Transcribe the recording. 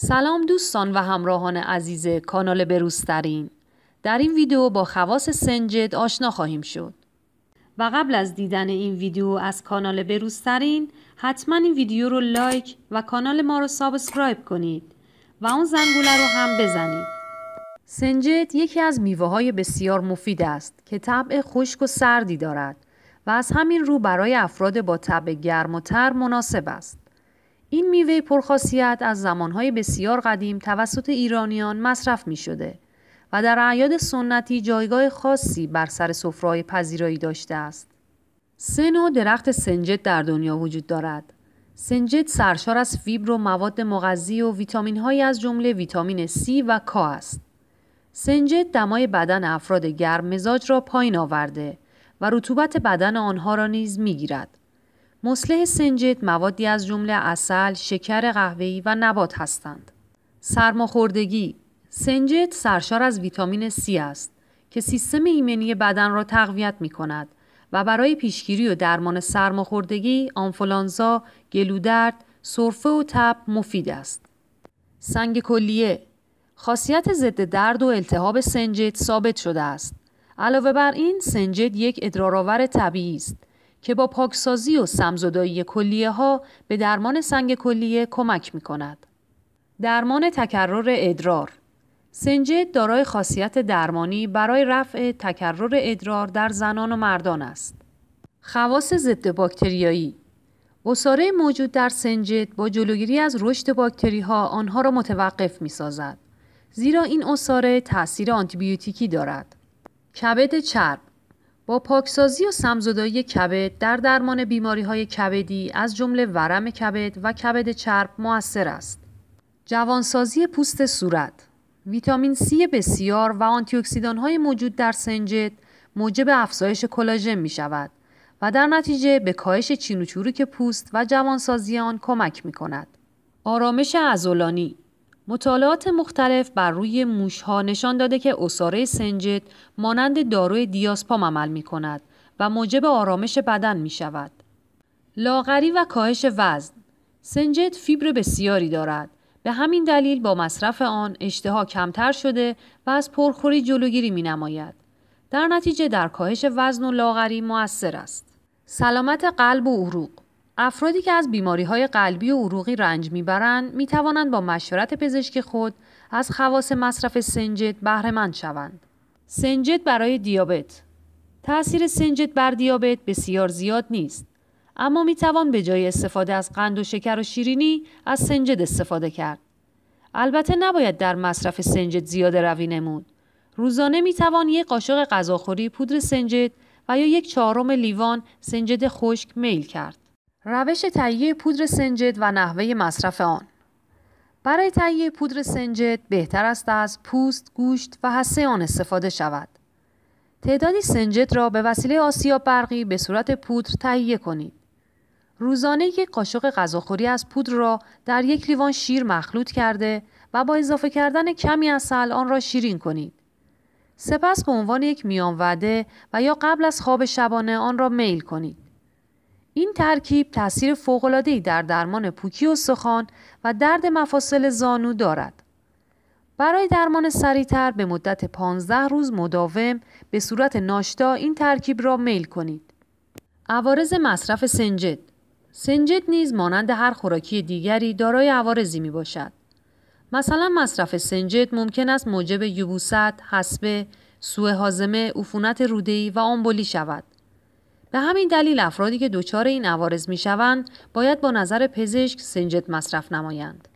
سلام دوستان و همراهان عزیز کانال بروسترین در این ویدیو با خواص سنجد آشنا خواهیم شد و قبل از دیدن این ویدیو از کانال بروسترین حتما این ویدیو رو لایک و کانال ما رو سابسکرایب کنید و اون زنگوله رو هم بزنید سنجد یکی از میوه های بسیار مفید است که طبع خشک و سردی دارد و از همین رو برای افراد با طبع گرم و تر مناسب است این میوه پرخاصیت از زمانهای بسیار قدیم توسط ایرانیان مصرف می شده و در اعیاد سنتی جایگاه خاصی بر سر سفره‌های پذیرایی داشته است. سنو درخت سنجد در دنیا وجود دارد. سنجد سرشار از فیبر و مواد مغذی و ویتامین های از جمله ویتامین C و K است. سنجد دمای بدن افراد گرم مزاج را پایین آورده و رطوبت بدن آنها را نیز گیرد. مسلح سنجد موادی از جمله اصل، شکر قهوه‌ای و نبات هستند. سرماخوردگی سنجد سرشار از ویتامین C است که سیستم ایمنی بدن را تقویت می کند و برای پیشگیری و درمان سرماخوردگی، آنفولانزا، گلودرد، سرفه و تب مفید است. سنگ کلیه خاصیت ضد درد و التهاب سنجد ثابت شده است. علاوه بر این سنجد یک ادرارآور طبیعی است که با پاکسازی و سمزدایی کلیه ها به درمان سنگ کلیه کمک می کند. درمان تکرر ادرار سنجد دارای خاصیت درمانی برای رفع تکرر ادرار در زنان و مردان است. خواص ضد باکتریایی اصاره موجود در سنجد با جلوگیری از رشد باکتری ها آنها را متوقف می سازد. زیرا این اصاره تاثیر آنتیبیوتیکی دارد. کبد چرب با پاکسازی و سمزدایی کبد در درمان بیماری های کبدی از جمله ورم کبد و کبد چرب موثر است. جوانسازی پوست صورت ویتامین C بسیار و آنتی های موجود در سنجد موجب افزایش کلاژن می شود و در نتیجه به کاهش چین و چروک پوست و جوانسازی آن کمک می کند. آرامش عضلانی مطالعات مختلف بر روی موشها نشان داده که اصاره سنجد مانند داروی دیاسپام عمل می کند و موجب آرامش بدن می شود. لاغری و کاهش وزن سنجد فیبر بسیاری دارد. به همین دلیل با مصرف آن اشتها کمتر شده و از پرخوری جلوگیری می نماید. در نتیجه در کاهش وزن و لاغری موثر است. سلامت قلب و عروق افرادی که از بیماری های قلبی و عروقی رنج میبرند می توانند با مشورت پزشک خود از خواص مصرف سنجد بهرهمند شوند. سنجد برای دیابت تأثیر سنجد بر دیابت بسیار زیاد نیست اما می توان به جای استفاده از قند و شکر و شیرینی از سنجد استفاده کرد. البته نباید در مصرف سنجد زیاده روی نمود. روزانه می توان یک قاشق غذاخوری پودر سنجد و یا یک چهارم لیوان سنجد خشک میل کرد. روش تهیه پودر سنجد و نحوه مصرف آن برای تهیه پودر سنجد بهتر است از پوست، گوشت و حسه آن استفاده شود. تعدادی سنجد را به وسیله آسیا برقی به صورت پودر تهیه کنید. روزانه یک قاشق غذاخوری از پودر را در یک لیوان شیر مخلوط کرده و با اضافه کردن کمی اصل آن را شیرین کنید. سپس به عنوان یک میان وعده و یا قبل از خواب شبانه آن را میل کنید. این ترکیب تاثیر فوق‌العاده‌ای در درمان پوکی و سخان و درد مفاصل زانو دارد. برای درمان سریعتر به مدت 15 روز مداوم به صورت ناشتا این ترکیب را میل کنید. عوارض مصرف سنجد سنجد نیز مانند هر خوراکی دیگری دارای عوارضی می باشد. مثلا مصرف سنجد ممکن است موجب یبوست، حسبه، سوء هاضمه، عفونت روده‌ای و آنبولی شود. به همین دلیل افرادی که دچار این عوارض میشوند باید با نظر پزشک سنجت مصرف نمایند